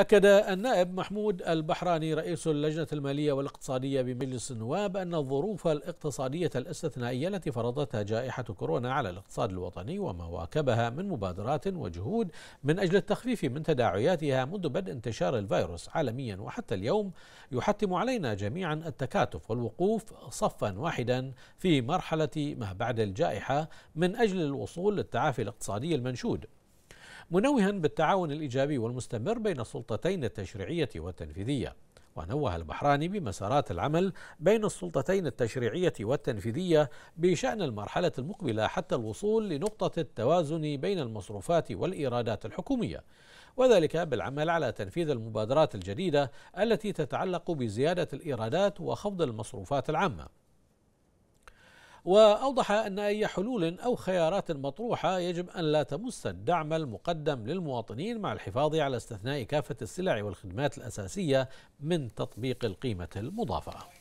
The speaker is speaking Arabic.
أكد النائب محمود البحراني رئيس اللجنة المالية والاقتصادية بمجلس النواب أن الظروف الاقتصادية الاستثنائية التي فرضتها جائحة كورونا على الاقتصاد الوطني وما واكبها من مبادرات وجهود من أجل التخفيف من تداعياتها منذ بدء انتشار الفيروس عالميا وحتى اليوم يحتم علينا جميعا التكاتف والوقوف صفا واحدا في مرحلة ما بعد الجائحة من أجل الوصول للتعافي الاقتصادي المنشود منوها بالتعاون الإيجابي والمستمر بين السلطتين التشريعية والتنفيذية ونوه البحراني بمسارات العمل بين السلطتين التشريعية والتنفيذية بشأن المرحلة المقبلة حتى الوصول لنقطة التوازن بين المصروفات والإيرادات الحكومية وذلك بالعمل على تنفيذ المبادرات الجديدة التي تتعلق بزيادة الإيرادات وخفض المصروفات العامة وأوضح أن أي حلول أو خيارات مطروحة يجب أن لا تمس الدعم المقدم للمواطنين مع الحفاظ على استثناء كافة السلع والخدمات الأساسية من تطبيق القيمة المضافة